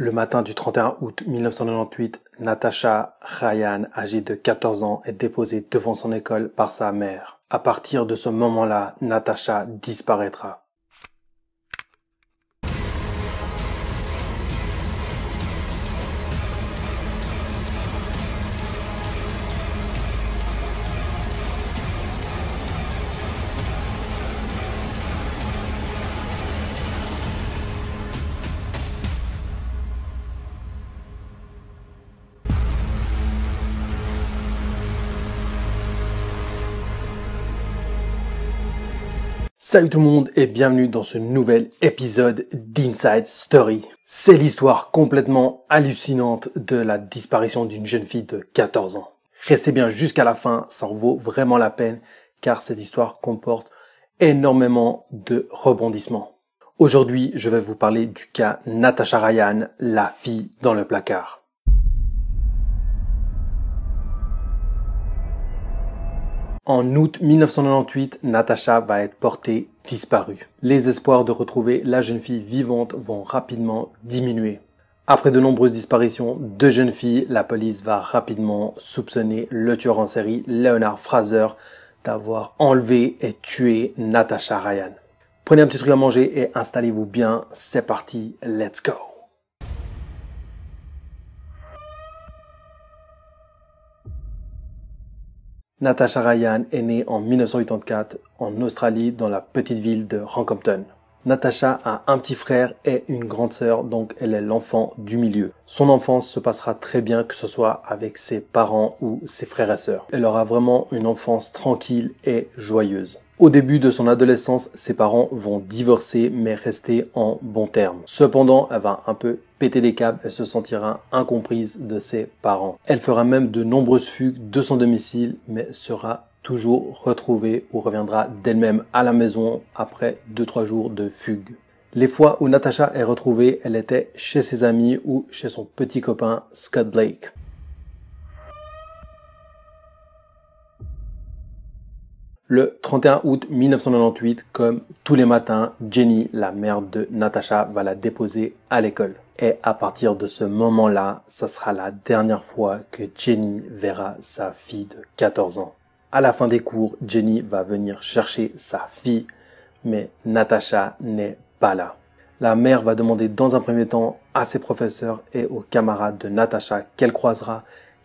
Le matin du 31 août 1998, Natasha Ryan, âgée de 14 ans, est déposée devant son école par sa mère. À partir de ce moment-là, Natasha disparaîtra. Salut tout le monde et bienvenue dans ce nouvel épisode d'Inside Story. C'est l'histoire complètement hallucinante de la disparition d'une jeune fille de 14 ans. Restez bien jusqu'à la fin, ça en vaut vraiment la peine car cette histoire comporte énormément de rebondissements. Aujourd'hui, je vais vous parler du cas Natasha Ryan, la fille dans le placard. En août 1998, Natacha va être portée disparue. Les espoirs de retrouver la jeune fille vivante vont rapidement diminuer. Après de nombreuses disparitions de jeunes filles, la police va rapidement soupçonner le tueur en série Leonard Fraser d'avoir enlevé et tué Natasha Ryan. Prenez un petit truc à manger et installez-vous bien, c'est parti, let's go Natasha Ryan est née en 1984 en Australie dans la petite ville de Rancompton. Natacha a un petit frère et une grande sœur, donc elle est l'enfant du milieu. Son enfance se passera très bien, que ce soit avec ses parents ou ses frères et sœurs. Elle aura vraiment une enfance tranquille et joyeuse. Au début de son adolescence, ses parents vont divorcer mais rester en bons termes. Cependant, elle va un peu péter les câbles et se sentira incomprise de ses parents. Elle fera même de nombreuses fugues de son domicile mais sera toujours retrouvée ou reviendra d'elle-même à la maison après 2-3 jours de fugue. Les fois où Natasha est retrouvée, elle était chez ses amis ou chez son petit copain Scott Blake. Le 31 août 1998, comme tous les matins, Jenny, la mère de Natasha, va la déposer à l'école. Et à partir de ce moment-là, ça sera la dernière fois que Jenny verra sa fille de 14 ans. À la fin des cours, Jenny va venir chercher sa fille, mais Natacha n'est pas là. La mère va demander dans un premier temps à ses professeurs et aux camarades de Natacha qu'elle croisera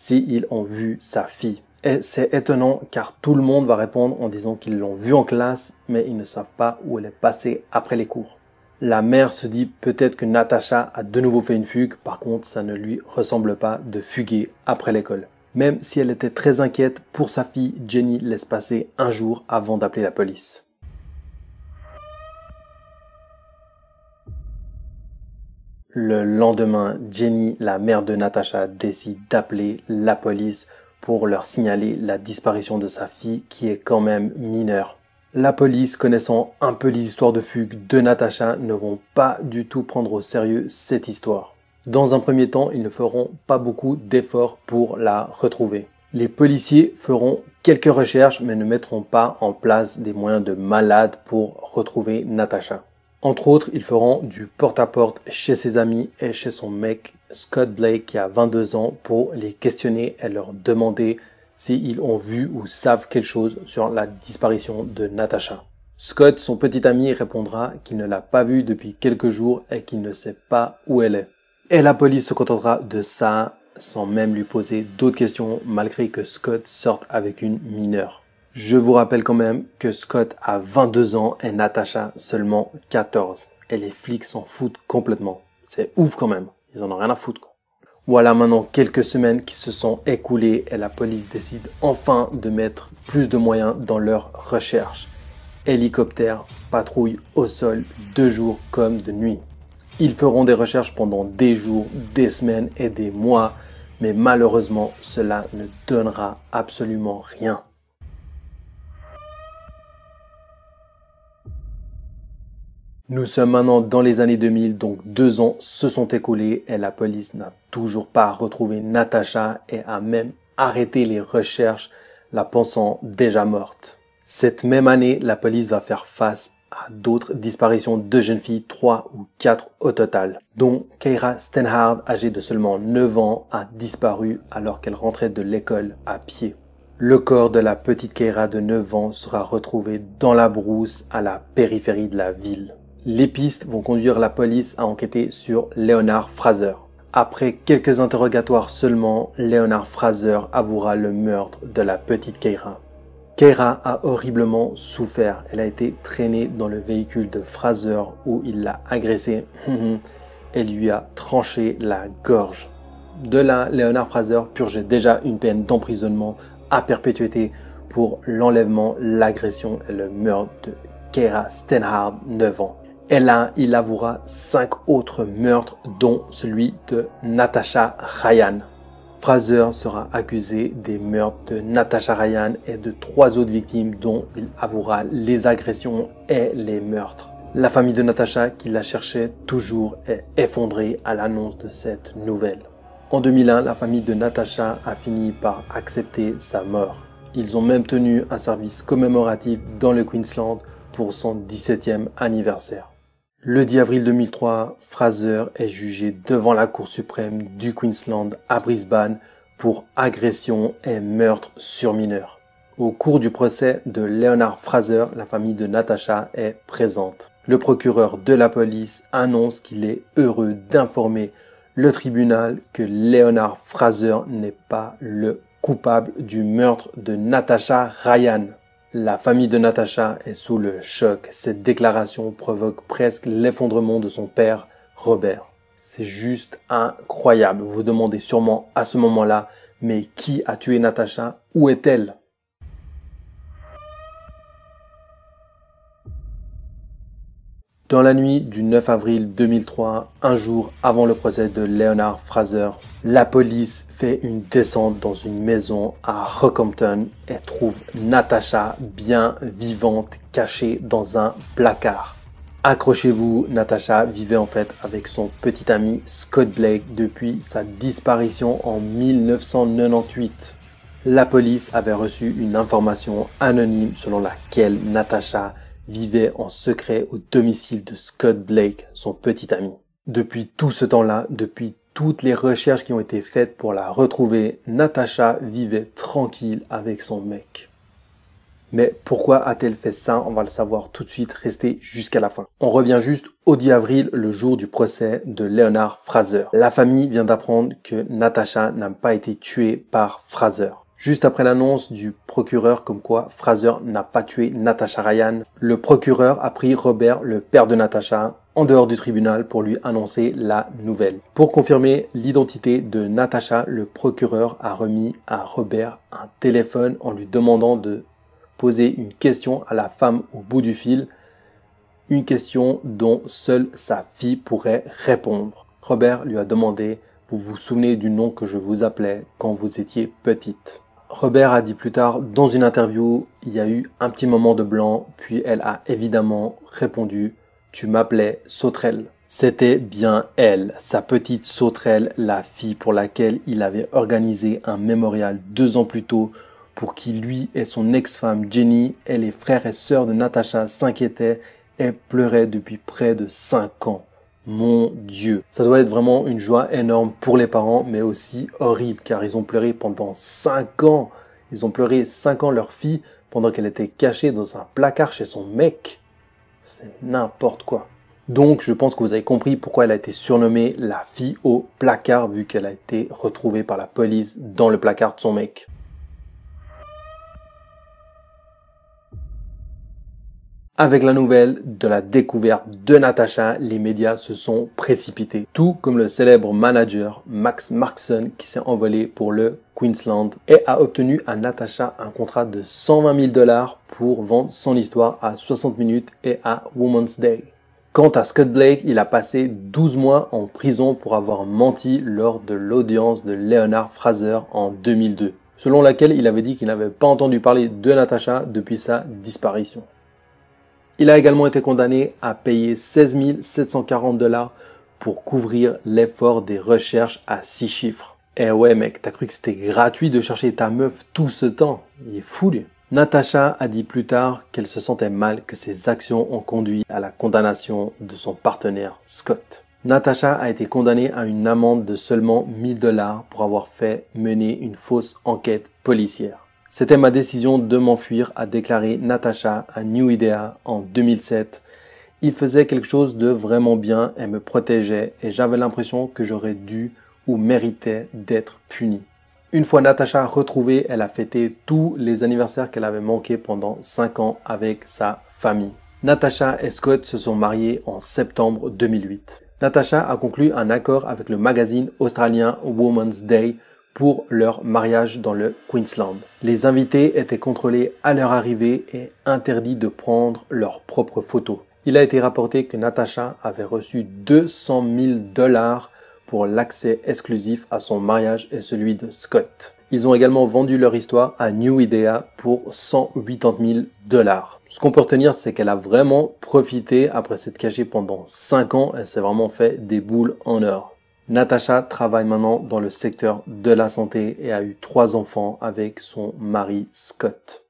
ils ont vu sa fille. Et c'est étonnant car tout le monde va répondre en disant qu'ils l'ont vue en classe, mais ils ne savent pas où elle est passée après les cours. La mère se dit peut-être que Natacha a de nouveau fait une fugue, par contre ça ne lui ressemble pas de fuguer après l'école même si elle était très inquiète pour sa fille, Jenny laisse passer un jour avant d'appeler la police. Le lendemain, Jenny, la mère de Natasha, décide d'appeler la police pour leur signaler la disparition de sa fille qui est quand même mineure. La police, connaissant un peu les histoires de fugue de Natacha, ne vont pas du tout prendre au sérieux cette histoire. Dans un premier temps, ils ne feront pas beaucoup d'efforts pour la retrouver. Les policiers feront quelques recherches mais ne mettront pas en place des moyens de malade pour retrouver Natasha. Entre autres, ils feront du porte-à-porte chez ses amis et chez son mec Scott Blake qui a 22 ans pour les questionner et leur demander s'ils ont vu ou savent quelque chose sur la disparition de Natasha. Scott, son petit ami, répondra qu'il ne l'a pas vue depuis quelques jours et qu'il ne sait pas où elle est. Et la police se contentera de ça sans même lui poser d'autres questions malgré que Scott sorte avec une mineure. Je vous rappelle quand même que Scott a 22 ans et Natasha seulement 14. Et les flics s'en foutent complètement. C'est ouf quand même. Ils en ont rien à foutre. Quoi. Voilà maintenant quelques semaines qui se sont écoulées et la police décide enfin de mettre plus de moyens dans leur recherche. Hélicoptère, patrouille au sol de jour comme de nuit. Ils feront des recherches pendant des jours, des semaines et des mois, mais malheureusement cela ne donnera absolument rien. Nous sommes maintenant dans les années 2000, donc deux ans se sont écoulés et la police n'a toujours pas retrouvé Natacha et a même arrêté les recherches, la pensant déjà morte. Cette même année, la police va faire face d'autres disparitions de jeunes filles, trois ou quatre au total, dont Keira Stenhard, âgée de seulement 9 ans, a disparu alors qu'elle rentrait de l'école à pied. Le corps de la petite Keira de 9 ans sera retrouvé dans la brousse à la périphérie de la ville. Les pistes vont conduire la police à enquêter sur Leonard Fraser. Après quelques interrogatoires seulement, Leonard Fraser avouera le meurtre de la petite Keira. Keira a horriblement souffert. Elle a été traînée dans le véhicule de Fraser où il l'a agressée Elle lui a tranché la gorge. De là, Leonard Fraser purgeait déjà une peine d'emprisonnement à perpétuité pour l'enlèvement, l'agression et le meurtre de Keira Stenhard, 9 ans. Et là, il avouera cinq autres meurtres, dont celui de Natasha Ryan. Fraser sera accusé des meurtres de Natasha Ryan et de trois autres victimes dont il avouera les agressions et les meurtres. La famille de Natasha, qui la cherchait toujours, est effondrée à l'annonce de cette nouvelle. En 2001, la famille de Natasha a fini par accepter sa mort. Ils ont même tenu un service commémoratif dans le Queensland pour son 17e anniversaire. Le 10 avril 2003, Fraser est jugé devant la Cour suprême du Queensland à Brisbane pour agression et meurtre sur mineur. Au cours du procès de Leonard Fraser, la famille de Natasha est présente. Le procureur de la police annonce qu'il est heureux d'informer le tribunal que Leonard Fraser n'est pas le coupable du meurtre de Natasha Ryan. La famille de Natacha est sous le choc. Cette déclaration provoque presque l'effondrement de son père, Robert. C'est juste incroyable. Vous vous demandez sûrement à ce moment-là, mais qui a tué Natacha Où est-elle Dans la nuit du 9 avril 2003, un jour avant le procès de Leonard Fraser, la police fait une descente dans une maison à Rockhampton et trouve Natasha bien vivante cachée dans un placard. Accrochez-vous, Natasha vivait en fait avec son petit ami Scott Blake depuis sa disparition en 1998. La police avait reçu une information anonyme selon laquelle Natasha vivait en secret au domicile de Scott Blake, son petit ami. Depuis tout ce temps-là, depuis toutes les recherches qui ont été faites pour la retrouver, Natasha vivait tranquille avec son mec. Mais pourquoi a-t-elle fait ça On va le savoir tout de suite, restez jusqu'à la fin. On revient juste au 10 avril, le jour du procès de Leonard Fraser. La famille vient d'apprendre que Natasha n'a pas été tuée par Fraser. Juste après l'annonce du procureur comme quoi Fraser n'a pas tué Natasha Ryan, le procureur a pris Robert, le père de Natasha, en dehors du tribunal pour lui annoncer la nouvelle. Pour confirmer l'identité de Natasha, le procureur a remis à Robert un téléphone en lui demandant de poser une question à la femme au bout du fil, une question dont seule sa fille pourrait répondre. Robert lui a demandé vous vous souvenez du nom que je vous appelais quand vous étiez petite. Robert a dit plus tard dans une interview, il y a eu un petit moment de blanc, puis elle a évidemment répondu Tu m'appelais Sauterelle. C'était bien elle, sa petite sauterelle, la fille pour laquelle il avait organisé un mémorial deux ans plus tôt, pour qui lui et son ex-femme Jenny et les frères et sœurs de Natasha s'inquiétaient et pleuraient depuis près de cinq ans. Mon Dieu. Ça doit être vraiment une joie énorme pour les parents, mais aussi horrible, car ils ont pleuré pendant 5 ans. Ils ont pleuré 5 ans leur fille pendant qu'elle était cachée dans un placard chez son mec. C'est n'importe quoi. Donc je pense que vous avez compris pourquoi elle a été surnommée la fille au placard vu qu'elle a été retrouvée par la police dans le placard de son mec. Avec la nouvelle de la découverte de Natacha, les médias se sont précipités, tout comme le célèbre manager Max Markson qui s'est envolé pour le Queensland et a obtenu à Natacha un contrat de 120 000 dollars pour vendre son histoire à 60 minutes et à Woman's Day. Quant à Scott Blake, il a passé 12 mois en prison pour avoir menti lors de l'audience de Leonard Fraser en 2002, selon laquelle il avait dit qu'il n'avait pas entendu parler de Natacha depuis sa disparition. Il a également été condamné à payer 16 740 dollars pour couvrir l'effort des recherches à 6 chiffres. Eh ouais mec, t'as cru que c'était gratuit de chercher ta meuf tout ce temps Il est fou lui. Natacha a dit plus tard qu'elle se sentait mal que ses actions ont conduit à la condamnation de son partenaire Scott. Natacha a été condamnée à une amende de seulement 1000 dollars pour avoir fait mener une fausse enquête policière. C'était ma décision de m'enfuir, a déclaré Natasha à New Idea en 2007. Il faisait quelque chose de vraiment bien et me protégeait et j'avais l'impression que j'aurais dû ou méritait d'être puni. Une fois Natacha retrouvée, elle a fêté tous les anniversaires qu'elle avait manqués pendant 5 ans avec sa famille. Natacha et Scott se sont mariés en septembre 2008. Natacha a conclu un accord avec le magazine australien Woman's Day pour leur mariage dans le Queensland. Les invités étaient contrôlés à leur arrivée et interdits de prendre leurs propres photos. Il a été rapporté que Natasha avait reçu 200 000 dollars pour l'accès exclusif à son mariage et celui de Scott. Ils ont également vendu leur histoire à New Idea pour 180 000 dollars. Ce qu'on peut retenir, c'est qu'elle a vraiment profité après s'être cachée pendant 5 ans. Elle s'est vraiment fait des boules en or. Natacha travaille maintenant dans le secteur de la santé et a eu trois enfants avec son mari Scott.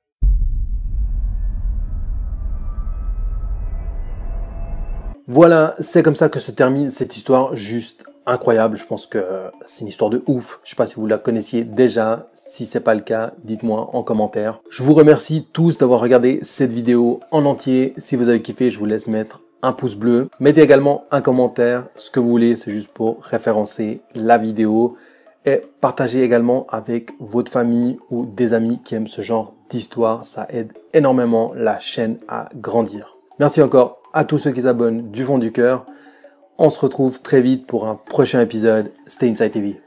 Voilà, c'est comme ça que se termine cette histoire juste incroyable. Je pense que euh, c'est une histoire de ouf. Je sais pas si vous la connaissiez déjà. Si c'est pas le cas, dites-moi en commentaire. Je vous remercie tous d'avoir regardé cette vidéo en entier. Si vous avez kiffé, je vous laisse mettre un pouce bleu. Mettez également un commentaire, ce que vous voulez, c'est juste pour référencer la vidéo. Et partagez également avec votre famille ou des amis qui aiment ce genre d'histoire. Ça aide énormément la chaîne à grandir. Merci encore à tous ceux qui s'abonnent du fond du cœur. On se retrouve très vite pour un prochain épisode. Stay Inside TV.